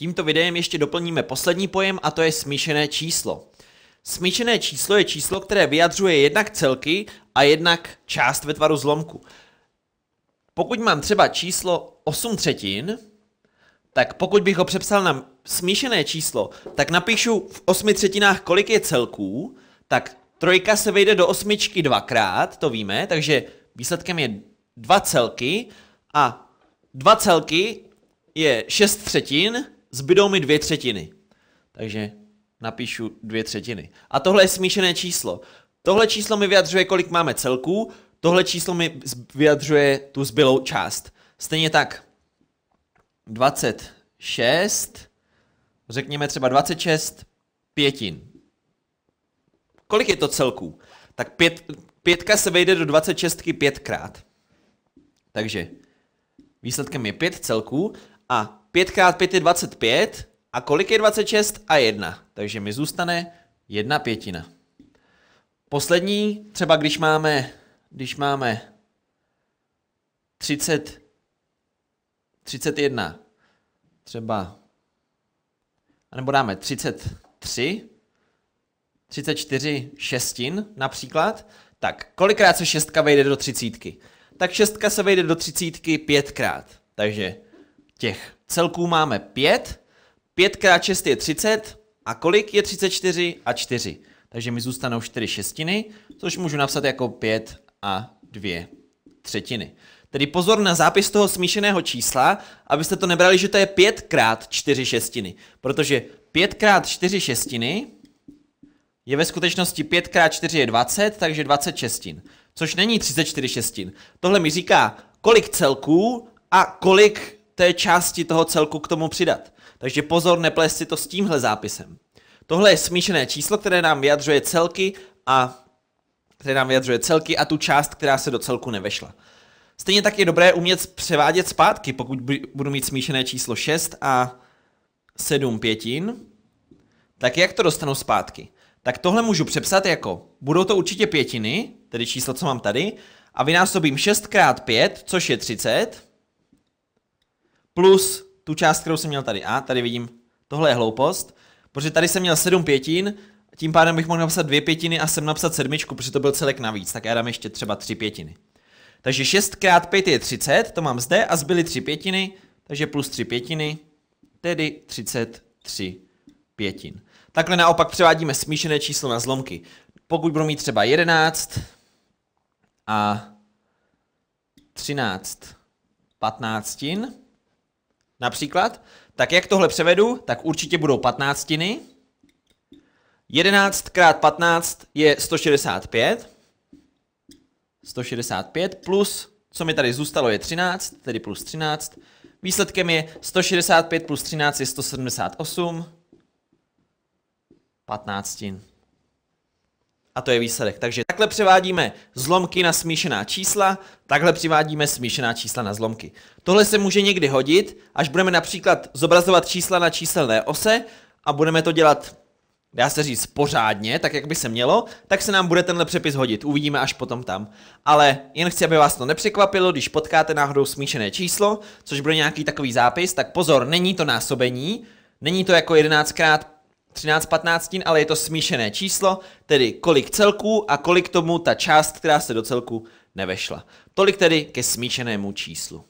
Tímto videem ještě doplníme poslední pojem a to je smíšené číslo. Smíšené číslo je číslo, které vyjadřuje jednak celky a jednak část ve tvaru zlomku. Pokud mám třeba číslo 8 třetin, tak pokud bych ho přepsal na smíšené číslo, tak napíšu v 8 třetinách, kolik je celků, tak trojka se vejde do osmičky dvakrát, to víme, takže výsledkem je dva celky a dva celky je 6 třetin, zbydou mi dvě třetiny. Takže napíšu dvě třetiny. A tohle je smíšené číslo. Tohle číslo mi vyjadřuje, kolik máme celků, tohle číslo mi vyjadřuje tu zbylou část. Stejně tak 26, řekněme třeba 26 pětin. Kolik je to celků? Tak pět, pětka se vejde do 26 pětkrát. Takže výsledkem je pět celků a 5x5 je 25 a kolik je 26 a 1. Takže mi zůstane 1 pětina. Poslední, třeba když máme, když máme 30, 31, třeba, nebo dáme 33, 34 šestin například, tak kolikrát se šestka vejde do třicítky? Tak šestka se vejde do třicítky pětkrát. Takže těch Celků máme 5, 5 x 6 je 30 a kolik je 34 a 4. Takže mi zůstanou 4 šestiny, což můžu napsat jako 5 a 2 třetiny. Tedy pozor na zápis toho smíšeného čísla, abyste to nebrali, že to je 5 x 4 šestiny. Protože 5 x 4 šestiny je ve skutečnosti 5 x 4 je 20, takže 20 šestin. Což není 34 šestin. Tohle mi říká, kolik celků a kolik té části toho celku k tomu přidat. Takže pozor, neplést si to s tímhle zápisem. Tohle je smíšené číslo, které nám vyjadřuje celky a které nám vyjadřuje celky a tu část, která se do celku nevešla. Stejně tak je dobré umět převádět zpátky, pokud budu mít smíšené číslo 6 a 7 pětin, tak jak to dostanu zpátky? Tak tohle můžu přepsat jako, budou to určitě pětiny, tedy číslo, co mám tady, a vynásobím 6 x 5, což je 30, plus tu část, kterou jsem měl tady. A tady vidím, tohle je hloupost, protože tady jsem měl 7 pětin, tím pádem bych mohl napsat dvě pětiny a sem napsat sedmičku, protože to byl celek navíc, tak já dám ještě třeba tři pětiny. Takže 6 x 5 je 30, to mám zde a zbyly 3 pětiny, takže plus 3 pětiny, tedy 33 pětin. Takhle naopak převádíme smíšené číslo na zlomky. Pokud budu mít třeba 11 a 13 patnáctin, například, tak jak tohle převedu, tak určitě budou patnáctiny. 11 x 15 je 165. 165 plus, co mi tady zůstalo, je 13, tedy plus 13. Výsledkem je 165 plus 13 je 178. 15. A to je výsledek. Takže takhle převádíme zlomky na smíšená čísla, takhle přivádíme smíšená čísla na zlomky. Tohle se může někdy hodit, až budeme například zobrazovat čísla na číselné ose a budeme to dělat, dá se říct, pořádně, tak jak by se mělo, tak se nám bude tenhle přepis hodit. Uvidíme až potom tam. Ale jen chci, aby vás to nepřekvapilo, když potkáte náhodou smíšené číslo, což bude nějaký takový zápis, tak pozor, není to násobení, není to jako 11 krát 13 15, ale je to smíšené číslo, tedy kolik celků a kolik tomu ta část, která se do celku nevešla. Tolik tedy ke smíšenému číslu.